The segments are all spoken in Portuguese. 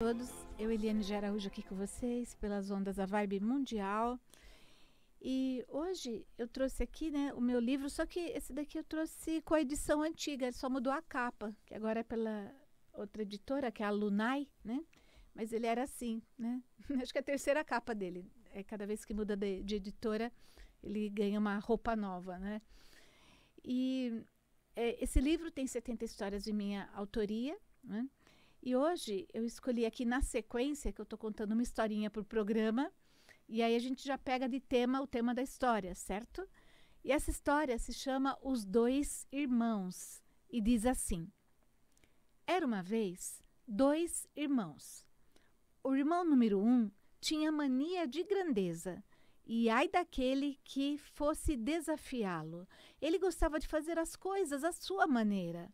todos, eu Eliane Geraújo aqui com vocês pelas ondas da Vibe Mundial e hoje eu trouxe aqui né, o meu livro, só que esse daqui eu trouxe com a edição antiga, só mudou a capa, que agora é pela outra editora, que é a Lunai, né? Mas ele era assim, né? Acho que é a terceira capa dele. É cada vez que muda de, de editora, ele ganha uma roupa nova, né? E é, esse livro tem 70 histórias de minha autoria, né? E hoje eu escolhi aqui na sequência, que eu estou contando uma historinha para o programa, e aí a gente já pega de tema o tema da história, certo? E essa história se chama Os Dois Irmãos e diz assim: Era uma vez dois irmãos. O irmão número um tinha mania de grandeza. E ai daquele que fosse desafiá-lo. Ele gostava de fazer as coisas à sua maneira.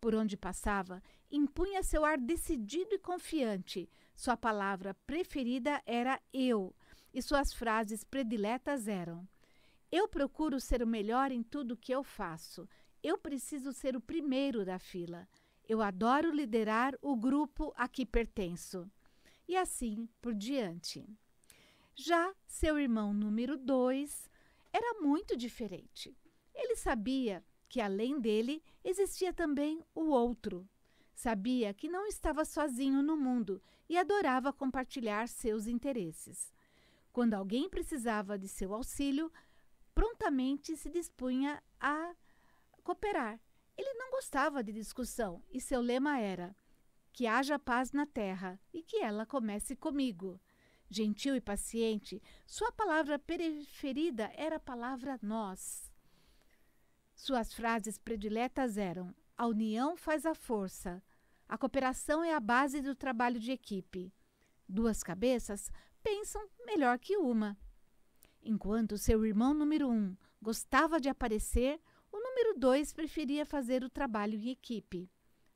Por onde passava, impunha seu ar decidido e confiante. Sua palavra preferida era eu, e suas frases prediletas eram: Eu procuro ser o melhor em tudo que eu faço. Eu preciso ser o primeiro da fila. Eu adoro liderar o grupo a que pertenço. E assim por diante. Já seu irmão número 2 era muito diferente. Ele sabia que além dele existia também o outro, Sabia que não estava sozinho no mundo e adorava compartilhar seus interesses. Quando alguém precisava de seu auxílio, prontamente se dispunha a cooperar. Ele não gostava de discussão e seu lema era: que haja paz na terra e que ela comece comigo. Gentil e paciente, sua palavra preferida era a palavra nós. Suas frases prediletas eram: a união faz a força, a cooperação é a base do trabalho de equipe. Duas cabeças pensam melhor que uma. Enquanto seu irmão número um gostava de aparecer, o número dois preferia fazer o trabalho em equipe.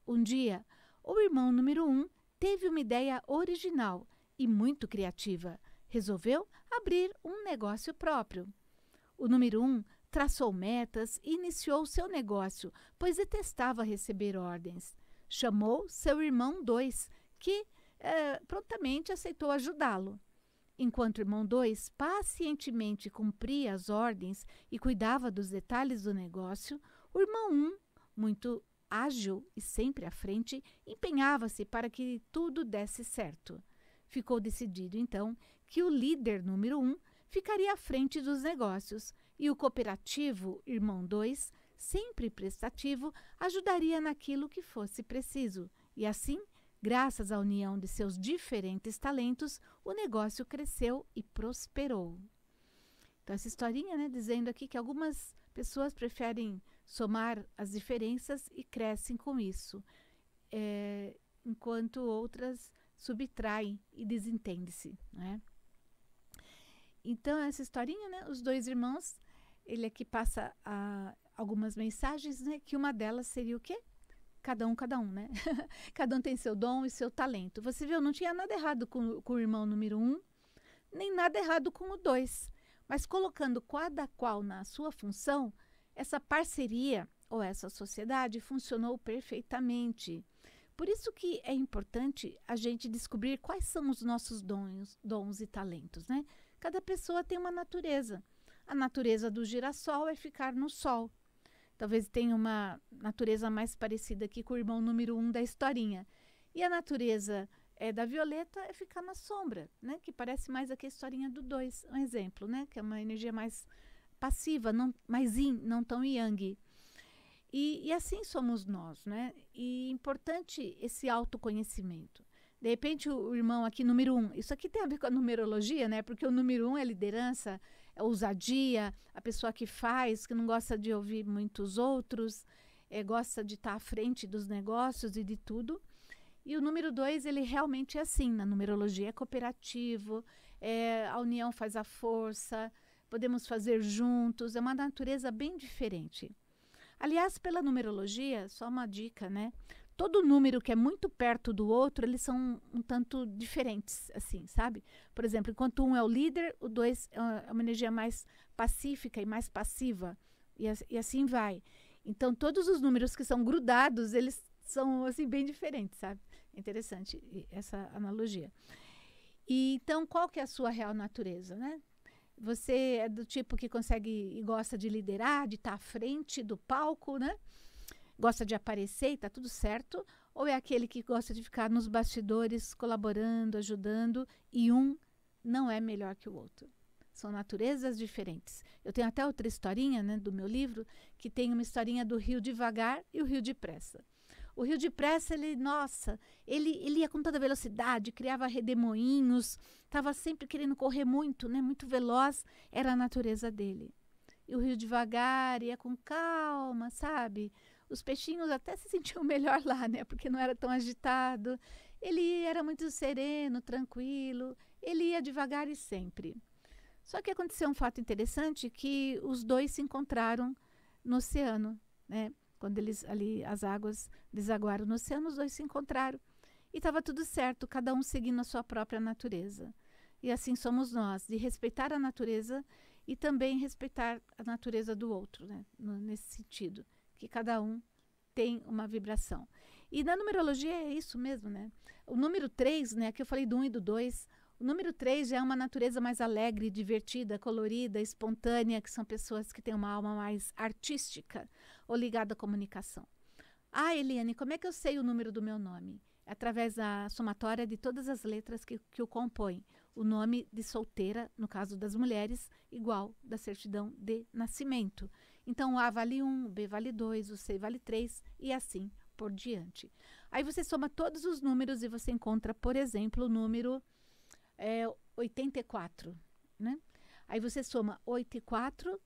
Um dia, o irmão número um teve uma ideia original e muito criativa. Resolveu abrir um negócio próprio. O número um traçou metas e iniciou seu negócio, pois detestava receber ordens chamou seu irmão 2, que eh, prontamente aceitou ajudá-lo. Enquanto o irmão 2 pacientemente cumpria as ordens e cuidava dos detalhes do negócio, o irmão 1, um, muito ágil e sempre à frente, empenhava-se para que tudo desse certo. Ficou decidido, então, que o líder número 1 um ficaria à frente dos negócios e o cooperativo Irmão 2 sempre prestativo, ajudaria naquilo que fosse preciso. E assim, graças à união de seus diferentes talentos, o negócio cresceu e prosperou. Então, essa historinha, né, dizendo aqui que algumas pessoas preferem somar as diferenças e crescem com isso, é, enquanto outras subtraem e desentendem-se, né? Então, essa historinha, né, os dois irmãos, ele aqui é passa a algumas mensagens, né? Que uma delas seria o quê? Cada um, cada um, né? cada um tem seu dom e seu talento. Você viu, não tinha nada errado com, com o irmão número um, nem nada errado com o dois. Mas colocando cada qual na sua função, essa parceria ou essa sociedade funcionou perfeitamente. Por isso que é importante a gente descobrir quais são os nossos dons, dons e talentos, né? Cada pessoa tem uma natureza. A natureza do girassol é ficar no sol talvez tenha uma natureza mais parecida aqui com o irmão número um da historinha. E a natureza é, da violeta é ficar na sombra, né? Que parece mais aqui a historinha do dois, um exemplo, né? Que é uma energia mais passiva, não, mais yin, não tão yang. E, e assim somos nós, né? E importante esse autoconhecimento. De repente, o, irmão aqui, número um, isso aqui tem a ver com a numerologia, né? Porque o número um é liderança, ousadia, a pessoa que faz, que não gosta de ouvir muitos outros, é, gosta de estar tá à frente dos negócios e de tudo. E o número dois, ele realmente é assim, na numerologia é cooperativo, é, a união faz a força, podemos fazer juntos, é uma natureza bem diferente. Aliás, pela numerologia, só uma dica, né? todo número que é muito perto do outro, eles são um, tanto diferentes, assim, sabe? Por exemplo, enquanto um é o líder, o dois é uma é energia mais pacífica e mais passiva, e, e assim vai. Então, todos os números que são grudados, eles são, assim, bem diferentes, sabe? Interessante essa analogia. E, então, qual que é a sua real natureza, né? Você é do tipo que consegue e gosta de liderar, de estar tá à frente do palco, né? gosta de aparecer e está tudo certo, ou é aquele que gosta de ficar nos bastidores colaborando, ajudando e um não é melhor que o outro. São naturezas diferentes. Eu tenho até outra historinha né, do meu livro, que tem uma historinha do rio devagar e o rio depressa. O rio depressa, ele, nossa, ele, ele ia com toda velocidade, criava redemoinhos, estava sempre querendo correr muito, né, muito veloz, era a natureza dele. E o rio devagar ia com calma, sabe? Os peixinhos até se sentiam melhor lá, né? Porque não era tão agitado. Ele era muito sereno, tranquilo. Ele ia devagar e sempre. Só que aconteceu um fato interessante que os dois se encontraram no oceano, né? Quando eles ali as águas desaguaram no oceano, os dois se encontraram e estava tudo certo, cada um seguindo a sua própria natureza. E assim somos nós, de respeitar a natureza e também respeitar a natureza do outro, né? nesse sentido que cada um tem uma vibração. E na numerologia é isso mesmo, né? O número 3, né, que eu falei do 1 um e do 2, o número 3 já é uma natureza mais alegre, divertida, colorida, espontânea, que são pessoas que têm uma alma mais artística ou ligada à comunicação. Ah, Eliane, como é que eu sei o número do meu nome? É através da somatória de todas as letras que, que o compõem. O nome de solteira, no caso das mulheres, igual da certidão de nascimento. Então, o A vale 1, o B vale 2, o C vale 3 e assim por diante. Aí você soma todos os números e você encontra, por exemplo, o número é, 84. Né? Aí você soma 8 e 4,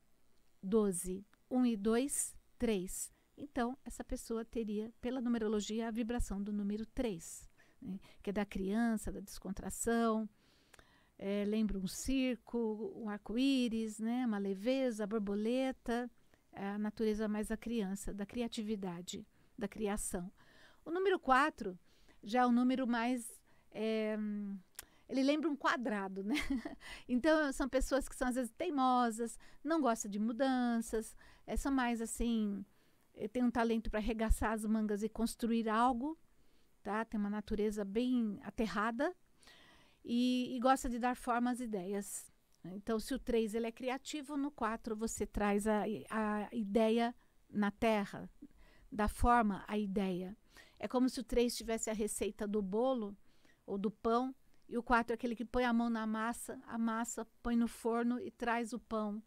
12. 1 e 2, 3. Então, essa pessoa teria, pela numerologia, a vibração do número 3, né? que é da criança, da descontração. É, lembra um circo, um arco-íris, né? uma leveza, borboleta. É a natureza mais da criança, da criatividade, da criação. O número 4 já é o número mais. É, ele lembra um quadrado, né? Então, são pessoas que são às vezes teimosas, não gostam de mudanças, é, são mais assim. Eh, Tem um talento para arregaçar as mangas e construir algo, tá? Tem uma natureza bem aterrada e, e gosta de dar forma às ideias então, se o 3 ele é criativo, no 4 você traz a, a ideia na terra, da forma a ideia. É como se o 3 tivesse a receita do bolo ou do pão, e o 4 é aquele que põe a mão na massa, a massa põe no forno e traz o pão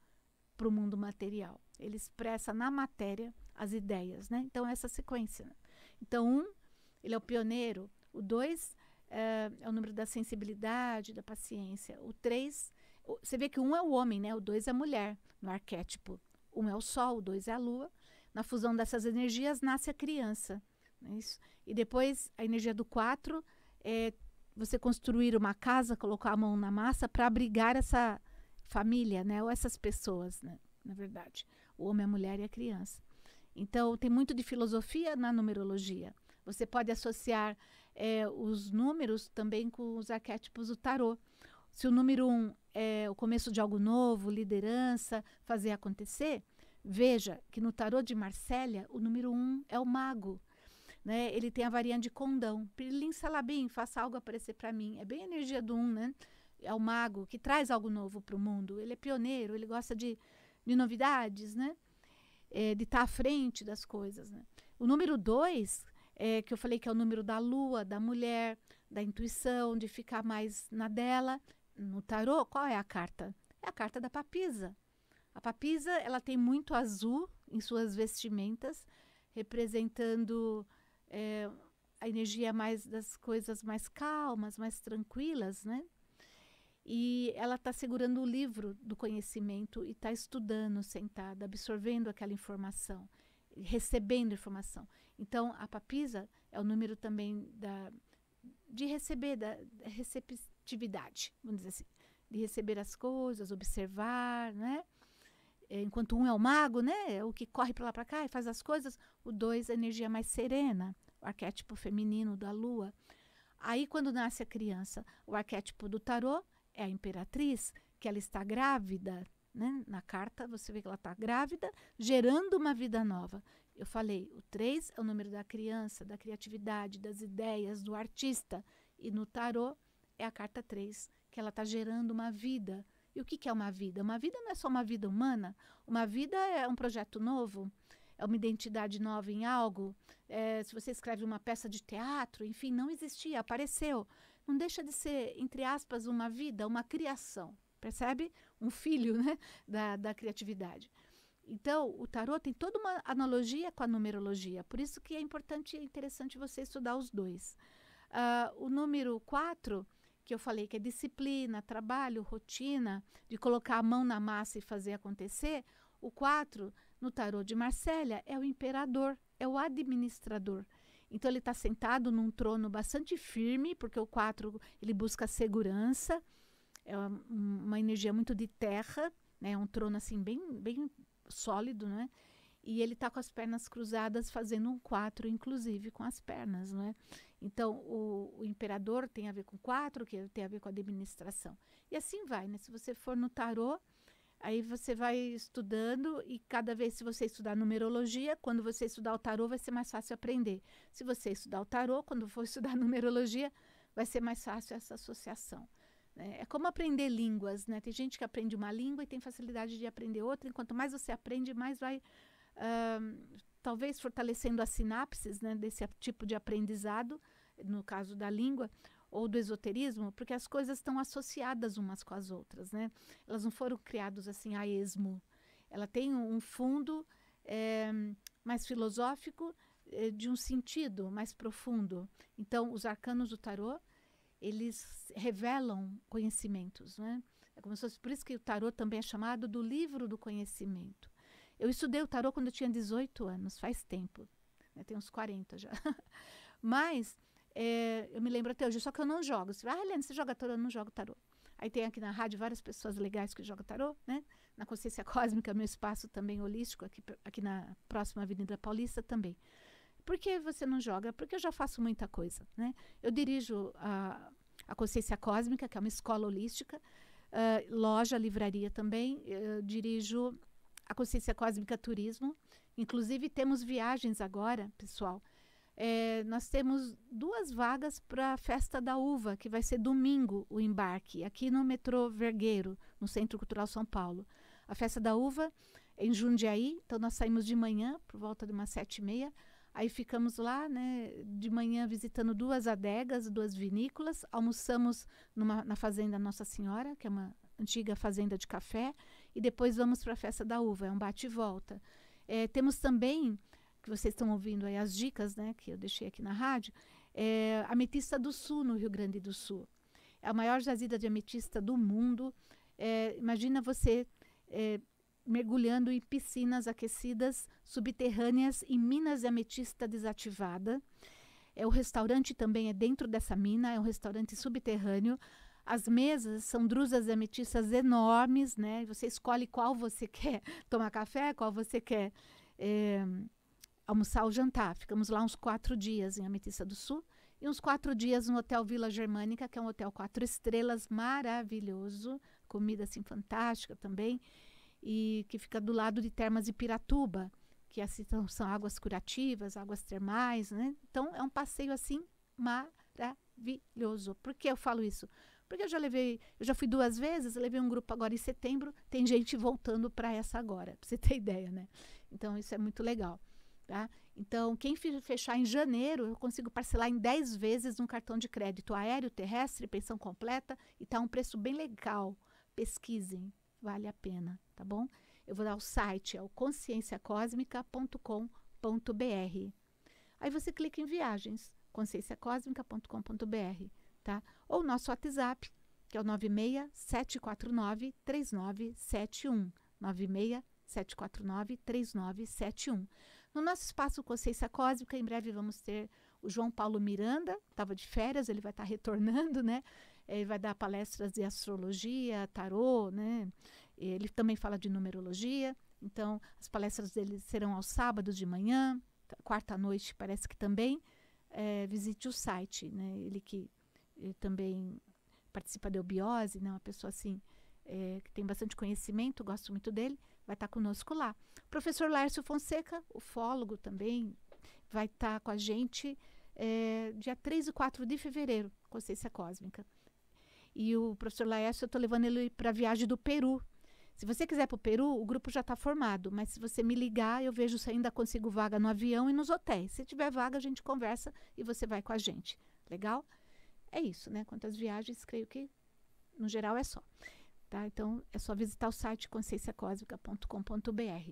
para o mundo material. Ele expressa na matéria as ideias, né? Então, essa sequência. Né? Então, um, ele é o pioneiro. O dois é, é o número da sensibilidade, da paciência. O três você vê que um é o homem, né? O dois é a mulher, no arquétipo. Um é o sol, o dois é a lua. Na fusão dessas energias nasce a criança. Né? Isso. E depois a energia do quatro é você construir uma casa, colocar a mão na massa para abrigar essa família, né? Ou essas pessoas, né? Na verdade, o homem, a mulher e a criança. Então, tem muito de filosofia na numerologia. Você pode associar é, os números também com os arquétipos do tarô. Se o número um é, o começo de algo novo, liderança, fazer acontecer. Veja que no tarô de Marsella, o número um é o mago. Né? Ele tem a variante de condão. Pirlim Salabim, faça algo aparecer para mim. É bem a energia do um, né? É o mago que traz algo novo para o mundo. Ele é pioneiro, ele gosta de, de novidades, né? É, de estar tá à frente das coisas, né? O número dois, é, que eu falei que é o número da lua, da mulher, da intuição, de ficar mais na dela, no tarô, qual é a carta? É a carta da papisa. A papisa ela tem muito azul em suas vestimentas, representando é, a energia mais das coisas mais calmas, mais tranquilas, né? E ela está segurando o livro do conhecimento e está estudando, sentada, absorvendo aquela informação, recebendo informação. Então, a papisa é o número também da, de receber, da, da recep receptividade, vamos dizer assim, de receber as coisas, observar, né? É, enquanto um é o mago, né? É o que corre para lá para cá e faz as coisas, o dois é a energia mais serena, o arquétipo feminino da lua. Aí quando nasce a criança, o arquétipo do tarô é a imperatriz, que ela está grávida, né? Na carta você vê que ela está grávida, gerando uma vida nova. Eu falei, o 3 é o número da criança, da criatividade, das ideias, do artista. E no tarô é a carta 3, que ela está gerando uma vida. E o que, que é uma vida? Uma vida não é só uma vida humana, uma vida é um projeto novo, é uma identidade nova em algo. É, se você escreve uma peça de teatro, enfim, não existia, apareceu. Não deixa de ser, entre aspas, uma vida, uma criação. Percebe? Um filho né? da, da criatividade. Então, o tarot tem toda uma analogia com a numerologia, por isso que é importante e é interessante você estudar os dois. Uh, o número 4 que eu falei que é disciplina, trabalho, rotina, de colocar a mão na massa e fazer acontecer, o 4, no tarô de Marsella, é o imperador, é o administrador. Então ele está sentado num trono bastante firme, porque o 4 ele busca segurança, é uma, uma, energia muito de terra, né? É um trono assim bem, bem sólido, né? E ele está com as pernas cruzadas, fazendo um 4, inclusive, com as pernas, não é? Então, o, o, imperador tem a ver com quatro, que tem a ver com a administração. E assim vai, né? Se você for no tarô, aí você vai estudando e cada vez se você estudar numerologia, quando você estudar o tarô vai ser mais fácil aprender. Se você estudar o tarô, quando for estudar numerologia, vai ser mais fácil essa associação. Né? É como aprender línguas, né? Tem gente que aprende uma língua e tem facilidade de aprender outra. Enquanto mais você aprende, mais vai uh, talvez fortalecendo as sinapses né, desse tipo de aprendizado no caso da língua, ou do esoterismo, porque as coisas estão associadas umas com as outras, né? Elas não foram criadas assim a esmo. Ela tem um fundo é, mais filosófico, é, de um sentido mais profundo. Então, os arcanos do tarô, eles revelam conhecimentos, né? É como se fosse, por isso que o tarô também é chamado do livro do conhecimento. Eu estudei o tarô quando eu tinha 18 anos, faz tempo. Né? Tem uns 40 já. Mas é, eu me lembro até hoje, só que eu não jogo. Você fala, ah, Helena, você joga tarô? Eu não jogo tarô. Aí tem aqui na rádio várias pessoas legais que jogam tarô, né? Na Consciência Cósmica, meu espaço também holístico, aqui, aqui na próxima Avenida Paulista também. Por que você não joga? Porque eu já faço muita coisa, né? Eu dirijo a, a Consciência Cósmica, que é uma escola holística, uh, loja, livraria também. Eu dirijo a Consciência Cósmica Turismo. Inclusive, temos viagens agora, pessoal, é, nós temos duas vagas para a festa da uva, que vai ser domingo o embarque, aqui no metrô Vergueiro, no Centro Cultural São Paulo. A festa da uva é em Jundiaí, então nós saímos de manhã, por volta de umas sete e meia, aí ficamos lá, né, de manhã visitando duas adegas, duas vinícolas, almoçamos numa, na fazenda Nossa Senhora, que é uma antiga fazenda de café, e depois vamos para a festa da uva, é um bate e volta. É, temos também que vocês estão ouvindo aí as dicas, né, que eu deixei aqui na rádio, é Ametista do Sul, no Rio Grande do Sul. É a maior jazida de ametista do mundo. É, imagina você é, mergulhando em piscinas aquecidas subterrâneas em minas de ametista desativada. É, o restaurante também é dentro dessa mina, é um restaurante subterrâneo. As mesas são drusas de ametistas enormes, né? Você escolhe qual você quer tomar café, qual você quer é, almoçar ou jantar. Ficamos lá uns quatro dias em Ametista do Sul e uns quatro dias no Hotel Vila Germânica, que é um hotel quatro estrelas maravilhoso, comida assim fantástica também, e que fica do lado de Termas de Piratuba, que é assim, são águas curativas, águas termais, né? Então é um passeio assim maravilhoso. Por que eu falo isso? Porque eu já levei, eu já fui duas vezes, levei um grupo agora em setembro, tem gente voltando para essa agora, para você ter ideia, né? Então isso é muito legal. Tá? Então, quem fechar em janeiro, eu consigo parcelar em 10 vezes um cartão de crédito aéreo, terrestre, pensão completa, e está um preço bem legal. Pesquisem, vale a pena, tá bom? Eu vou dar o site, é o conscienciacosmica.com.br. Aí você clica em viagens, conscienciacosmica.com.br, tá? Ou nosso WhatsApp, que é o 967493971. 3971. No nosso espaço Consciência Cósmica, em breve vamos ter o João Paulo Miranda, estava de férias, ele vai estar tá retornando, né? Ele vai dar palestras de astrologia, tarô, né? Ele também fala de numerologia. Então, as palestras dele serão aos sábados de manhã, quarta noite, parece que também. É, visite o site, né? Ele que ele eh, também participa da eubiose, né? Uma pessoa assim é, que tem bastante conhecimento, gosto muito dele, vai estar tá conosco lá. O professor Lárcio Fonseca, ufólogo também, vai estar tá com a gente é, dia 3 e 4 de fevereiro, Consciência Cósmica. E o professor Laércio, eu estou levando ele para a viagem do Peru. Se você quiser para o Peru, o grupo já está formado, mas se você me ligar, eu vejo se ainda consigo vaga no avião e nos hotéis. Se tiver vaga, a gente conversa e você vai com a gente. Legal? É isso, né? quantas viagens, creio que no geral é só. Tá? Então, é só visitar o site consciênciacósmica.com.br.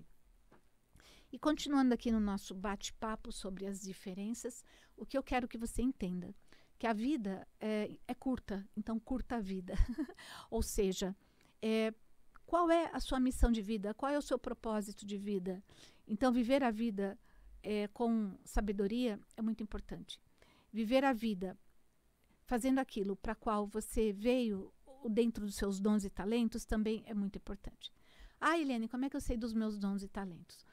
E continuando aqui no nosso bate-papo sobre as diferenças, o que eu quero que você entenda? Que a vida é, é curta, então curta a vida. Ou seja, é, qual é a sua missão de vida? Qual é o seu propósito de vida? Então, viver a vida é, com sabedoria é muito importante. Viver a vida fazendo aquilo para qual você veio dentro dos seus dons e talentos também é muito importante. Ah, Helene, como é que eu sei dos meus dons e talentos?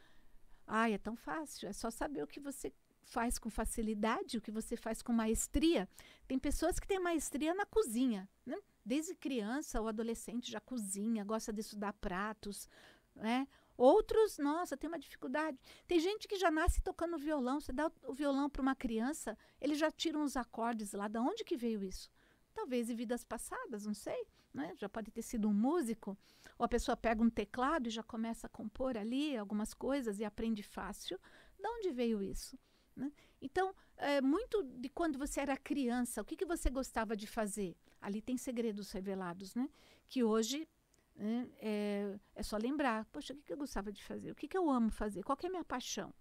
Ah, é tão fácil, é só saber o que você faz com facilidade, o que você faz com maestria. Tem pessoas que têm maestria na cozinha, né? Desde criança ou adolescente já cozinha, gosta de estudar pratos, né? Outros, nossa, tem uma dificuldade. Tem gente que já nasce tocando violão. Você dá o violão para uma criança, ele já tira uns acordes lá. Da onde que veio isso? talvez em vidas passadas, não sei, né? já pode ter sido um músico, ou a pessoa pega um teclado e já começa a compor ali algumas coisas e aprende fácil. De onde veio isso? Né? Então, é, muito de quando você era criança, o que, que você gostava de fazer? Ali tem segredos revelados, né? Que hoje né, é, é só lembrar. Poxa, o que, que eu gostava de fazer? O que, que eu amo fazer? Qual é a minha paixão?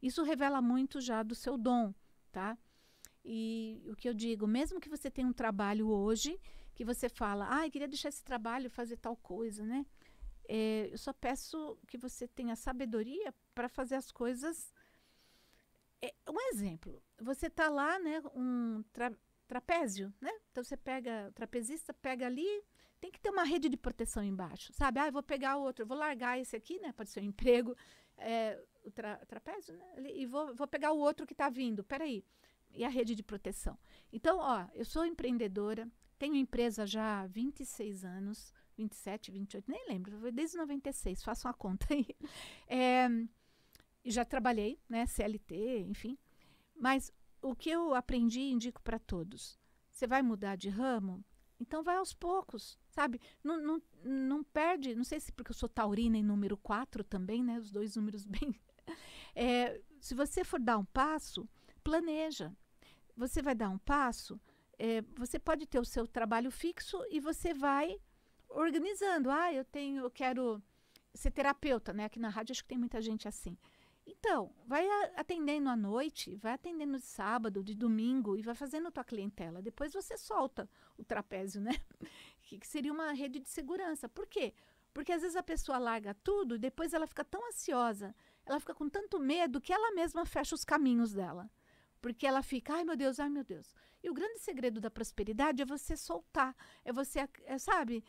Isso revela muito já do seu dom, tá? E o que eu digo, mesmo que você tenha um trabalho hoje, que você fala, ah, eu queria deixar esse trabalho, fazer tal coisa, né? É, eu só peço que você tenha sabedoria para fazer as coisas. É, um exemplo, você tá lá, né, um tra trapézio, né? Então você pega, o trapezista pega ali, tem que ter uma rede de proteção embaixo, sabe? Ah, eu vou pegar outro, vou largar esse aqui, né? Pode ser um emprego, é, o tra trapézio, né? E vou, vou pegar o outro que está vindo, peraí. aí e a rede de proteção. Então, ó, eu sou empreendedora, tenho empresa já há 26 anos, 27, 28, nem lembro, desde 96, faço uma conta aí. É, já trabalhei, né, CLT, enfim. Mas o que eu aprendi indico para todos. Você vai mudar de ramo? Então vai aos poucos, sabe? Não, não, não perde, não sei se porque eu sou taurina em número 4 também, né? Os dois números bem. É, se você for dar um passo, planeja você vai dar um passo, é, você pode ter o seu trabalho fixo e você vai organizando. Ah, eu tenho, eu quero ser terapeuta, né? Aqui na rádio acho que tem muita gente assim. Então, vai atendendo à noite, vai atendendo de sábado, de domingo e vai fazendo tua clientela. Depois você solta o trapézio, né? que, que seria uma rede de segurança. Por quê? Porque às vezes a pessoa larga tudo e depois ela fica tão ansiosa, ela fica com tanto medo que ela mesma fecha os caminhos dela. Porque ela fica, ai meu Deus, ai meu Deus. E o grande segredo da prosperidade é você soltar, é você, é, sabe,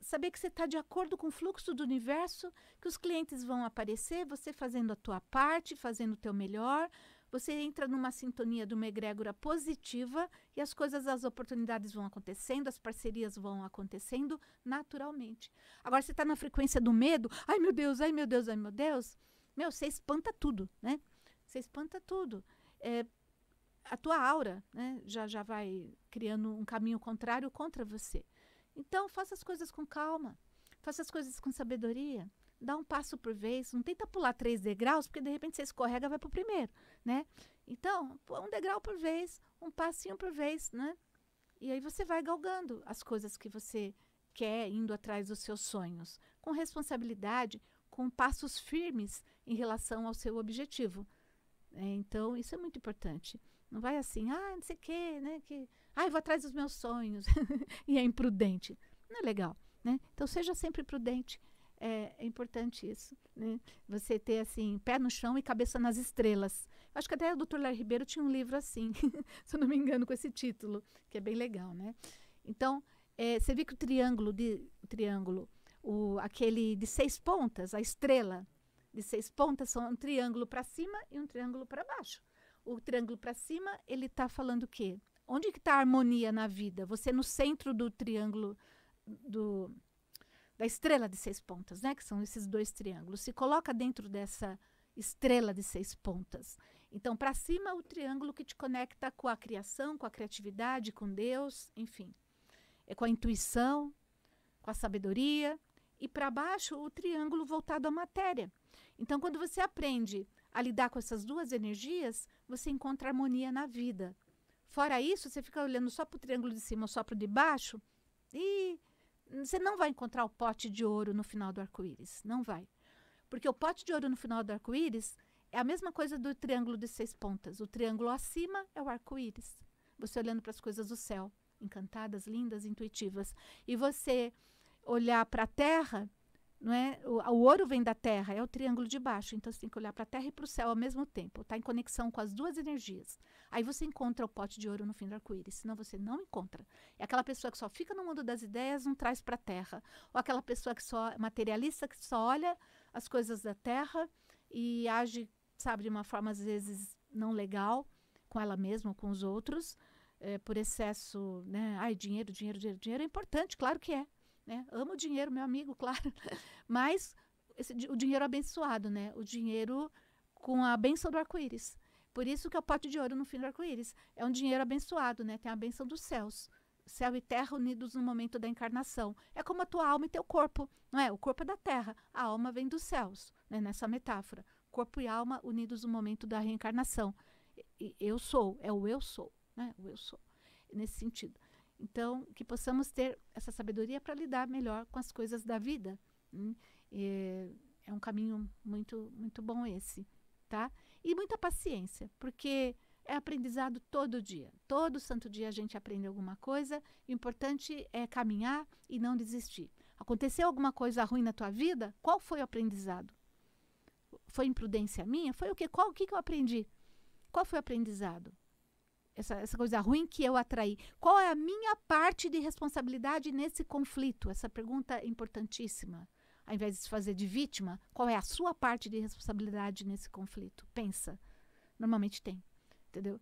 saber que você está de acordo com o fluxo do universo, que os clientes vão aparecer, você fazendo a tua parte, fazendo o teu melhor, você entra numa sintonia de uma egrégora positiva e as coisas, as oportunidades vão acontecendo, as parcerias vão acontecendo naturalmente. Agora você está na frequência do medo, ai meu Deus, ai meu Deus, ai meu Deus, meu, você espanta tudo, né? Você espanta tudo. É, a tua aura né, já, já vai criando um caminho contrário contra você. Então, faça as coisas com calma, faça as coisas com sabedoria, dá um passo por vez, não tenta pular três degraus, porque de repente você escorrega e vai para o primeiro, né? Então, um degrau por vez, um passinho por vez, né? E aí você vai galgando as coisas que você quer, indo atrás dos seus sonhos, com responsabilidade, com passos firmes em relação ao seu objetivo. É, então, isso é muito importante. Não vai assim, ah, não sei o quê, né? Que, ah, eu vou atrás dos meus sonhos. e é imprudente. Não é legal, né? Então, seja sempre prudente. É, é, importante isso, né? Você ter, assim, pé no chão e cabeça nas estrelas. Acho que até o Dr. Larry Ribeiro tinha um livro assim, se eu não me engano, com esse título, que é bem legal, né? Então, é, você vê que o triângulo, de, o triângulo o, aquele de seis pontas, a estrela de seis pontas, são um triângulo para cima e um triângulo para baixo o triângulo para cima, ele está falando o quê? Onde que está a harmonia na vida? Você é no centro do triângulo do, da estrela de seis pontas, né? Que são esses dois triângulos. Se coloca dentro dessa estrela de seis pontas. Então, para cima o triângulo que te conecta com a criação, com a criatividade, com Deus, enfim, é com a intuição, com a sabedoria. E para baixo o triângulo voltado à matéria. Então, quando você aprende a lidar com essas duas energias, você encontra harmonia na vida. Fora isso, você fica olhando só para o triângulo de cima ou só para o de baixo e você não vai encontrar o pote de ouro no final do arco-íris. Não vai. Porque o pote de ouro no final do arco-íris é a mesma coisa do triângulo de seis pontas. O triângulo acima é o arco-íris. Você olhando para as coisas do céu, encantadas, lindas, intuitivas. E você olhar para a terra não é? O, o, ouro vem da terra, é o triângulo de baixo. Então você tem que olhar para a terra e para o céu ao mesmo tempo. Está em conexão com as duas energias. Aí você encontra o pote de ouro no fim do arco-íris. Senão você não encontra. É aquela pessoa que só fica no mundo das ideias, não traz para a terra. Ou aquela pessoa que só materialista, que só olha as coisas da terra e age, sabe, de uma forma às vezes não legal com ela mesma ou com os outros. É, por excesso, né? Ai, dinheiro, dinheiro, dinheiro, dinheiro é importante, claro que é né? Amo o dinheiro, meu amigo, claro. Mas esse, o dinheiro abençoado, né? O dinheiro com a benção do arco-íris. Por isso que é o pote de ouro no fim do arco-íris. É um dinheiro abençoado, né? Tem a benção dos céus. Céu e terra unidos no momento da encarnação. É como a tua alma e teu corpo, não é? O corpo é da terra, a alma vem dos céus, né? nessa metáfora. Corpo e alma unidos no momento da reencarnação. eu sou, é o eu sou, né? O eu sou, nesse sentido. Então, que possamos ter essa sabedoria para lidar melhor com as coisas da vida. É, é um caminho muito, muito bom esse, tá? E muita paciência, porque é aprendizado todo dia. Todo santo dia a gente aprende alguma coisa. O importante é caminhar e não desistir. Aconteceu alguma coisa ruim na tua vida? Qual foi o aprendizado? Foi imprudência minha? Foi o quê? Qual, o que, que eu aprendi? Qual foi o aprendizado? essa, essa coisa ruim que eu atraí. Qual é a minha parte de responsabilidade nesse conflito? Essa pergunta é importantíssima. Ao invés de se fazer de vítima, qual é a sua parte de responsabilidade nesse conflito? Pensa. Normalmente tem, entendeu?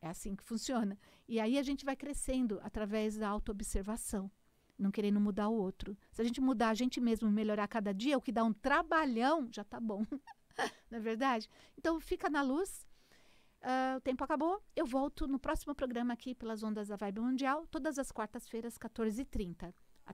É assim que funciona. E aí a gente vai crescendo através da autoobservação, não querendo mudar o outro. Se a gente mudar a gente mesmo, e melhorar cada dia, o que dá um trabalhão, já tá bom. não é verdade? Então fica na luz, Uh, o tempo acabou. Eu volto no próximo programa aqui pelas ondas da Vibe Mundial, todas as quartas-feiras, 14h30.